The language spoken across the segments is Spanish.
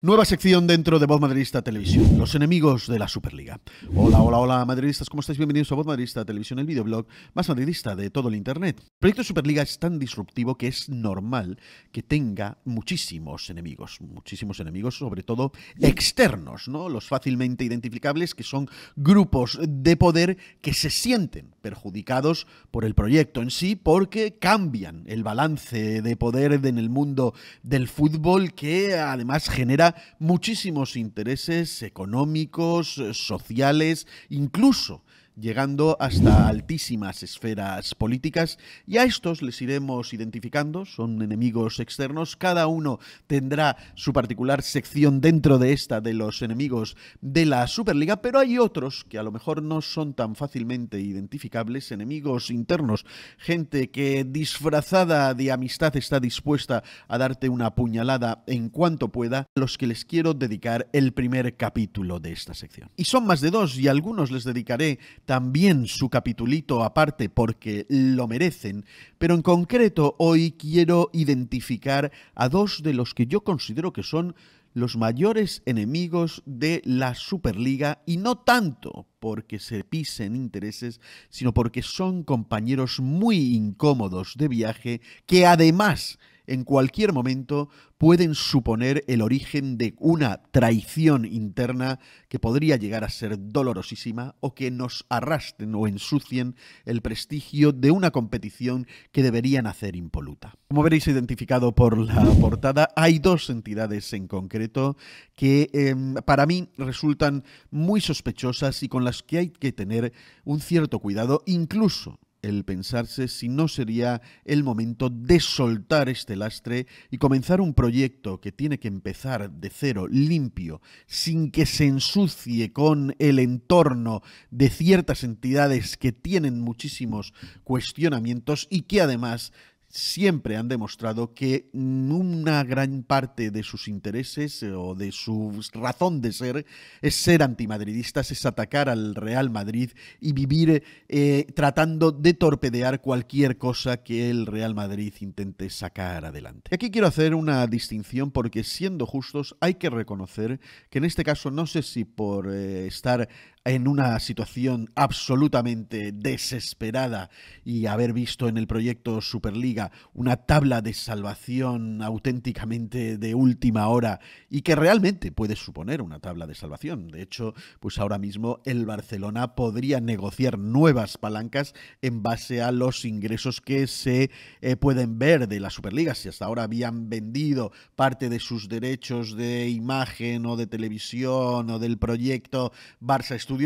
Nueva sección dentro de Voz Madridista Televisión, los enemigos de la Superliga. Hola, hola, hola, madridistas, ¿cómo estáis? Bienvenidos a Voz Madridista Televisión, el videoblog más madridista de todo el Internet. El proyecto Superliga es tan disruptivo que es normal que tenga muchísimos enemigos, muchísimos enemigos, sobre todo externos, ¿no? Los fácilmente identificables, que son grupos de poder que se sienten perjudicados por el proyecto en sí, porque cambian el balance de poder en el mundo del fútbol, que además genera muchísimos intereses económicos, eh, sociales, incluso llegando hasta altísimas esferas políticas y a estos les iremos identificando, son enemigos externos, cada uno tendrá su particular sección dentro de esta de los enemigos de la Superliga, pero hay otros que a lo mejor no son tan fácilmente identificables, enemigos internos, gente que disfrazada de amistad está dispuesta a darte una puñalada en cuanto pueda, a los que les quiero dedicar el primer capítulo de esta sección. Y son más de dos y algunos les dedicaré también su capitulito aparte porque lo merecen, pero en concreto hoy quiero identificar a dos de los que yo considero que son los mayores enemigos de la Superliga y no tanto porque se pisen intereses, sino porque son compañeros muy incómodos de viaje que además en cualquier momento pueden suponer el origen de una traición interna que podría llegar a ser dolorosísima o que nos arrastren o ensucien el prestigio de una competición que deberían hacer impoluta. Como veréis identificado por la portada, hay dos entidades en concreto que em, para mí resultan muy sospechosas y con las que hay que tener un cierto cuidado, incluso el pensarse si no sería el momento de soltar este lastre y comenzar un proyecto que tiene que empezar de cero, limpio, sin que se ensucie con el entorno de ciertas entidades que tienen muchísimos cuestionamientos y que además siempre han demostrado que una gran parte de sus intereses eh, o de su razón de ser es ser antimadridistas, es atacar al Real Madrid y vivir eh, tratando de torpedear cualquier cosa que el Real Madrid intente sacar adelante. Aquí quiero hacer una distinción porque siendo justos hay que reconocer que en este caso no sé si por eh, estar en una situación absolutamente desesperada y haber visto en el proyecto Superliga una tabla de salvación auténticamente de última hora y que realmente puede suponer una tabla de salvación. De hecho, pues ahora mismo el Barcelona podría negociar nuevas palancas en base a los ingresos que se eh, pueden ver de la Superliga. Si hasta ahora habían vendido parte de sus derechos de imagen o de televisión o del proyecto Barça estudio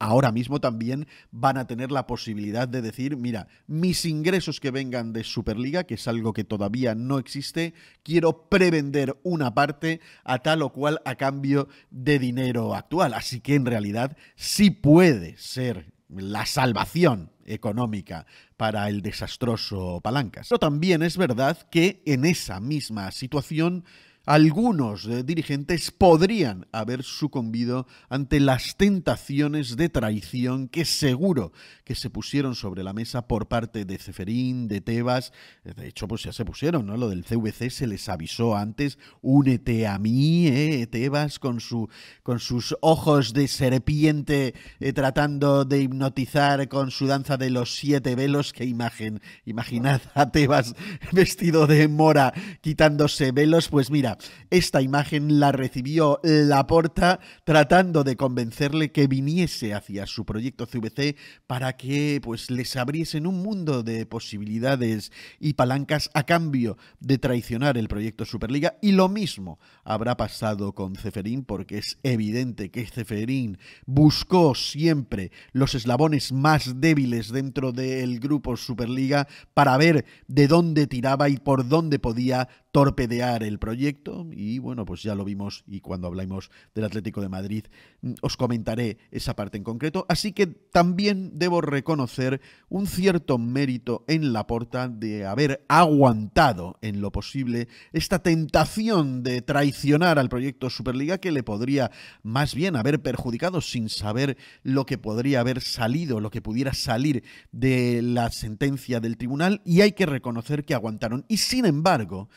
ahora mismo también van a tener la posibilidad de decir, mira, mis ingresos que vengan de Superliga, que es algo que todavía no existe, quiero prevender una parte a tal o cual a cambio de dinero actual. Así que en realidad sí puede ser la salvación económica para el desastroso Palancas. Pero también es verdad que en esa misma situación algunos eh, dirigentes podrían haber sucumbido ante las tentaciones de traición que seguro que se pusieron sobre la mesa por parte de Ceferín, de Tebas. Eh, de hecho, pues ya se pusieron, ¿no? Lo del CVC se les avisó antes. Únete a mí, eh, Tebas, con, su, con sus ojos de serpiente eh, tratando de hipnotizar con su danza de los siete velos. Qué imagen. Imaginad a Tebas vestido de mora quitándose velos. Pues mira, esta imagen la recibió Laporta tratando de convencerle que viniese hacia su proyecto CVC para que pues les abriesen un mundo de posibilidades y palancas a cambio de traicionar el proyecto Superliga y lo mismo habrá pasado con Ceferín porque es evidente que Ceferín buscó siempre los eslabones más débiles dentro del grupo Superliga para ver de dónde tiraba y por dónde podía torpedear el proyecto y bueno, pues ya lo vimos y cuando hablamos del Atlético de Madrid mm, os comentaré esa parte en concreto. Así que también debo reconocer un cierto mérito en la porta de haber aguantado en lo posible esta tentación de traicionar al proyecto Superliga que le podría más bien haber perjudicado sin saber lo que podría haber salido, lo que pudiera salir de la sentencia del tribunal y hay que reconocer que aguantaron. Y sin embargo,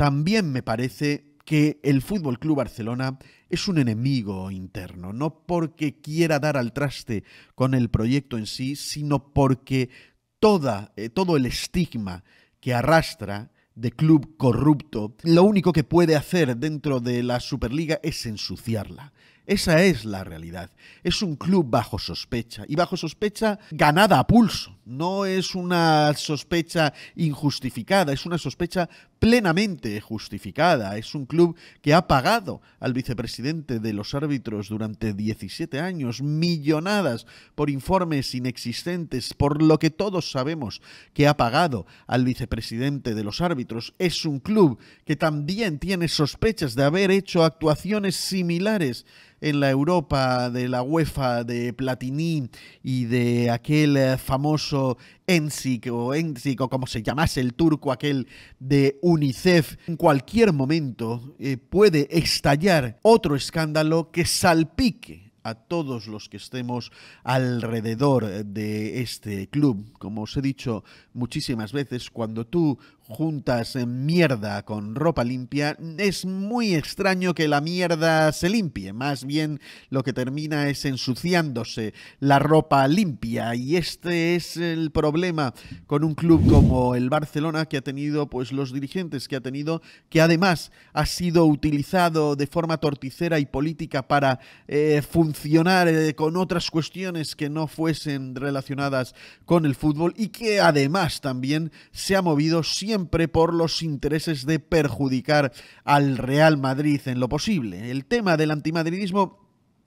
también me parece que el Fútbol Club Barcelona es un enemigo interno, no porque quiera dar al traste con el proyecto en sí, sino porque toda, eh, todo el estigma que arrastra de club corrupto, lo único que puede hacer dentro de la Superliga es ensuciarla. Esa es la realidad. Es un club bajo sospecha y bajo sospecha ganada a pulso. No es una sospecha injustificada, es una sospecha plenamente justificada. Es un club que ha pagado al vicepresidente de los árbitros durante 17 años millonadas por informes inexistentes, por lo que todos sabemos que ha pagado al vicepresidente de los árbitros. Es un club que también tiene sospechas de haber hecho actuaciones similares en la Europa de la UEFA de Platini y de aquel eh, famoso EnSIC, o EnSIC, o como se llamase el turco aquel de UNICEF, en cualquier momento eh, puede estallar otro escándalo que salpique a todos los que estemos alrededor de este club. Como os he dicho muchísimas veces, cuando tú juntas en mierda con ropa limpia, es muy extraño que la mierda se limpie. Más bien lo que termina es ensuciándose la ropa limpia. Y este es el problema con un club como el Barcelona que ha tenido, pues los dirigentes que ha tenido, que además ha sido utilizado de forma torticera y política para eh, funcionar eh, con otras cuestiones que no fuesen relacionadas con el fútbol y que además también se ha movido siempre siempre por los intereses de perjudicar al Real Madrid en lo posible. El tema del antimadridismo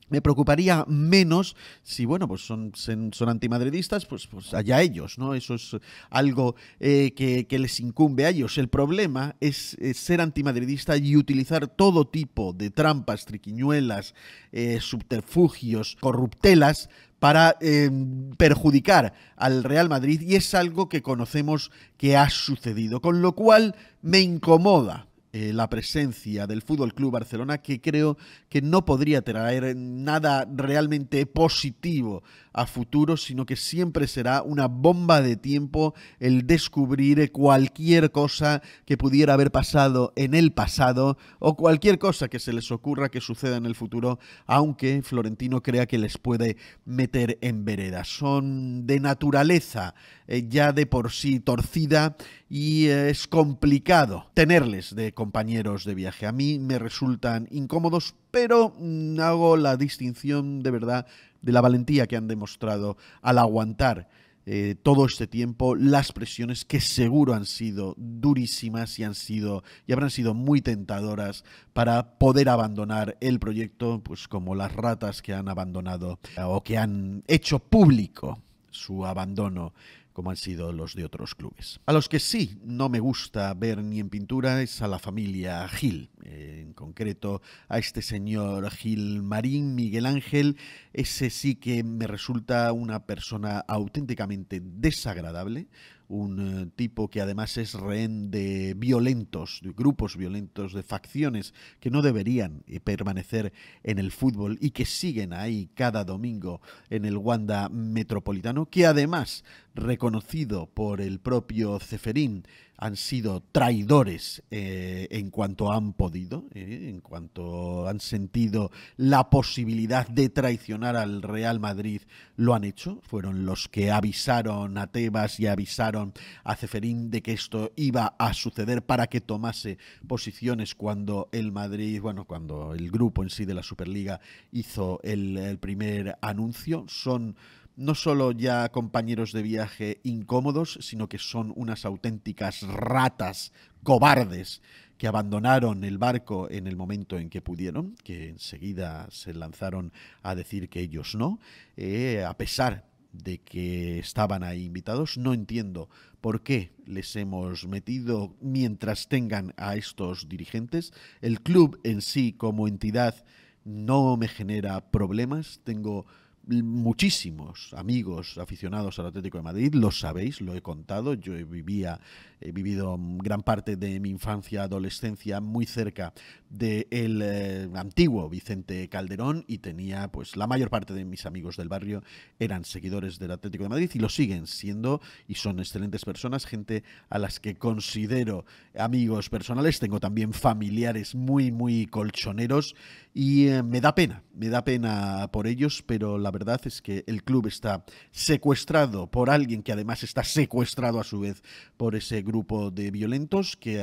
me preocuparía menos si, bueno, pues son, son antimadridistas, pues, pues, allá ellos, ¿no? Eso es algo eh, que, les incumbe a ellos. El problema es, ser antimadridista y utilizar todo tipo de trampas, triquiñuelas, eh, subterfugios, corruptelas para eh, perjudicar al Real Madrid y es algo que conocemos que ha sucedido, con lo cual me incomoda eh, la presencia del Fútbol Club Barcelona, que creo que no podría traer nada realmente positivo a futuro, sino que siempre será una bomba de tiempo el descubrir cualquier cosa que pudiera haber pasado en el pasado o cualquier cosa que se les ocurra que suceda en el futuro, aunque Florentino crea que les puede meter en vereda. Son de naturaleza eh, ya de por sí torcida y eh, es complicado tenerles de compañeros de viaje. A mí me resultan incómodos, pero mm, hago la distinción de verdad de la valentía que han demostrado al aguantar eh, todo este tiempo las presiones que seguro han sido durísimas y han sido y habrán sido muy tentadoras para poder abandonar el proyecto pues como las ratas que han abandonado o que han hecho público su abandono como han sido los de otros clubes. A los que sí no me gusta ver ni en pintura es a la familia Gil, eh, en concreto a este señor Gil Marín Miguel Ángel, ese sí que me resulta una persona auténticamente desagradable, un eh, tipo que además es rehén de violentos, de grupos violentos, de facciones que no deberían eh, permanecer en el fútbol y que siguen ahí cada domingo en el Wanda Metropolitano, que además reconocido por el propio Ceferín, han sido traidores eh, en cuanto han podido, eh, en cuanto han sentido la posibilidad de traicionar al Real Madrid, lo han hecho. Fueron los que avisaron a Tebas y avisaron a Ceferín de que esto iba a suceder para que tomase posiciones cuando el Madrid, bueno, cuando el grupo en sí de la Superliga hizo el primer anuncio. Son no solo ya compañeros de viaje incómodos, sino que son unas auténticas ratas cobardes que abandonaron el barco en el momento en que pudieron, que enseguida se lanzaron a decir que ellos no, eh, a pesar de que estaban ahí invitados. No entiendo por qué les hemos metido mientras tengan a estos dirigentes. El club en sí como entidad no me genera problemas. Tengo muchísimos amigos aficionados al Atlético de Madrid, lo sabéis, lo he contado, yo vivía, he vivido mm, gran parte de mi infancia, adolescencia muy cerca del de eh, antiguo Vicente Calderón y tenía, pues la mayor parte de mis amigos del barrio eran seguidores del Atlético de Madrid y lo siguen siendo y son excelentes personas, gente a las que considero amigos personales, tengo también familiares muy, muy colchoneros y eh, me da pena, me da pena por ellos, pero la verdad es que el club está secuestrado por alguien que además está secuestrado a su vez por ese grupo de violentos que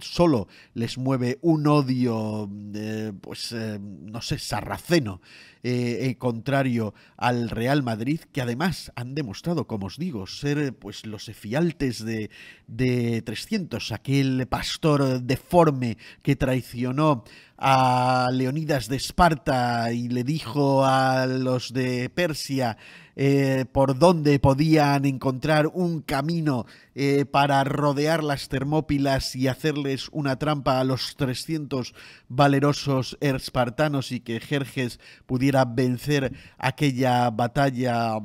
solo les mueve un odio, eh, pues eh, no sé, sarraceno, eh, contrario al Real Madrid, que además han demostrado, como os digo, ser pues los efialtes de, de 300, aquel pastor deforme que traicionó a Leonidas de Esparta y le dijo a los de de Persia eh, por dónde podían encontrar un camino eh, para rodear las Termópilas y hacerles una trampa a los 300 valerosos espartanos y que Jerjes pudiera vencer aquella batalla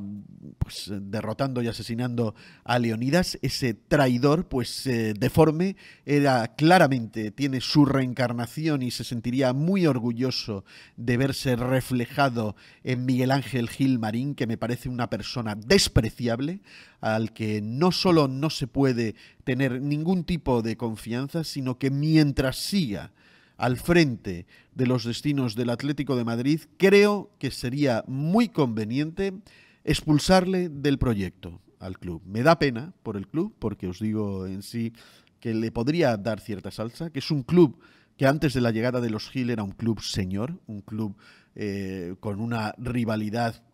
pues, derrotando y asesinando a Leonidas. Ese traidor, pues eh, deforme, era claramente, tiene su reencarnación y se sentiría muy orgulloso de verse reflejado en Miguel Ángel Gil Marín, que me parece una persona despreciable, al que no solo no se puede tener ningún tipo de confianza, sino que mientras siga al frente de los destinos del Atlético de Madrid, creo que sería muy conveniente expulsarle del proyecto al club. Me da pena por el club, porque os digo en sí que le podría dar cierta salsa, que es un club que antes de la llegada de los Gil era un club señor, un club eh, con una rivalidad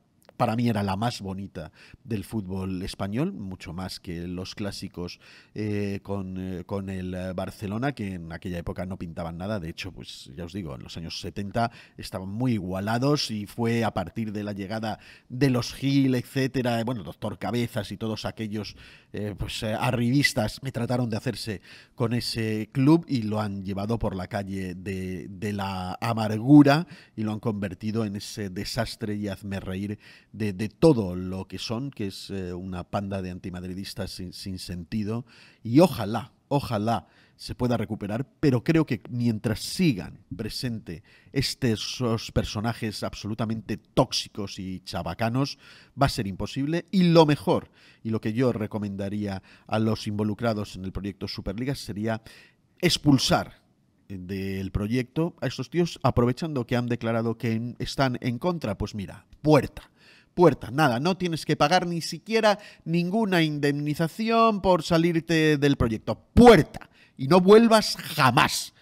para mí era la más bonita del fútbol español, mucho más que los clásicos eh, eh, con, el eh, Barcelona, que en aquella época no pintaban nada. De hecho, pues ya os digo, en los años 70 estaban muy igualados y fue a partir de la llegada de los Gil, etcétera, bueno, Doctor Cabezas y todos aquellos pues, arribistas me trataron de hacerse con ese club y lo han llevado por la calle de, de la amargura y lo han convertido en ese desastre y hazme reír de, todo lo que son, que es eh, una panda de antimadridistas sin, sentido. Y ojalá, ojalá se pueda recuperar, pero creo que mientras sigan presente estos personajes absolutamente tóxicos y chabacanos, va a ser imposible. Y lo mejor, y lo que yo recomendaría a los involucrados en el proyecto Superliga, sería expulsar del proyecto a estos tíos, aprovechando que han declarado que están en contra, pues mira, puerta puerta, nada, no tienes que pagar ni siquiera ninguna indemnización por salirte del proyecto, puerta, y no vuelvas jamás.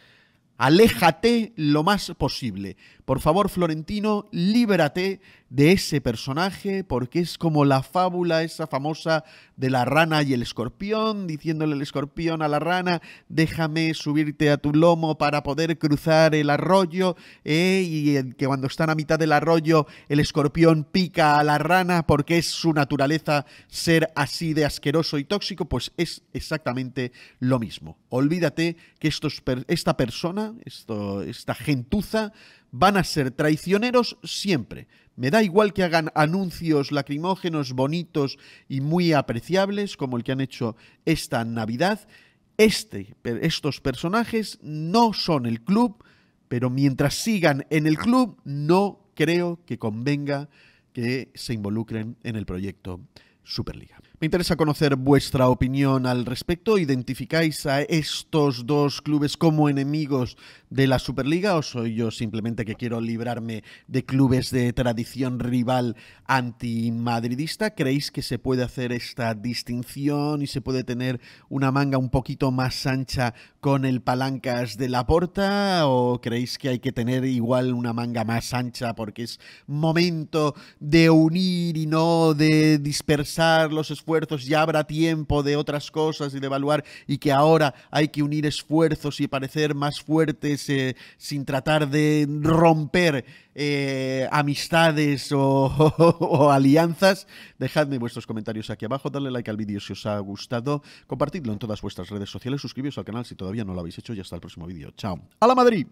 Aléjate lo más posible. Por favor, Florentino, líbrate de ese personaje porque es como la fábula esa famosa de la rana y el escorpión, diciéndole el escorpión a la rana, déjame subirte a tu lomo para poder cruzar el arroyo, eh, y que cuando están a mitad del arroyo el escorpión pica a la rana porque es su naturaleza ser así de asqueroso y tóxico, pues es exactamente lo mismo. Olvídate que esta persona esto, esta gentuza, van a ser traicioneros siempre. Me da igual que hagan anuncios lacrimógenos, bonitos y muy apreciables, como el que han hecho esta Navidad. Este, estos personajes no son el club, pero mientras sigan en el club, no creo que convenga que se involucren en el proyecto Superliga. Me interesa conocer vuestra opinión al respecto. ¿Identificáis a estos dos clubes como enemigos de la Superliga o soy yo simplemente que quiero librarme de clubes de tradición rival antimadridista? ¿Creéis que se puede hacer esta distinción y se puede tener una manga un poquito más ancha con el palancas de la porta o creéis que hay que tener igual una manga más ancha porque es momento de unir y no de dispersar? los esfuerzos, ya habrá tiempo de otras cosas y de evaluar y que ahora hay que unir esfuerzos y parecer más fuertes eh, sin tratar de romper eh, amistades o, alianzas. Dejadme vuestros comentarios aquí abajo, darle like al vídeo si os ha gustado, compartidlo en todas vuestras redes sociales, suscribíos al canal si todavía no lo habéis hecho y hasta el próximo vídeo. Chao. ¡A la Madrid!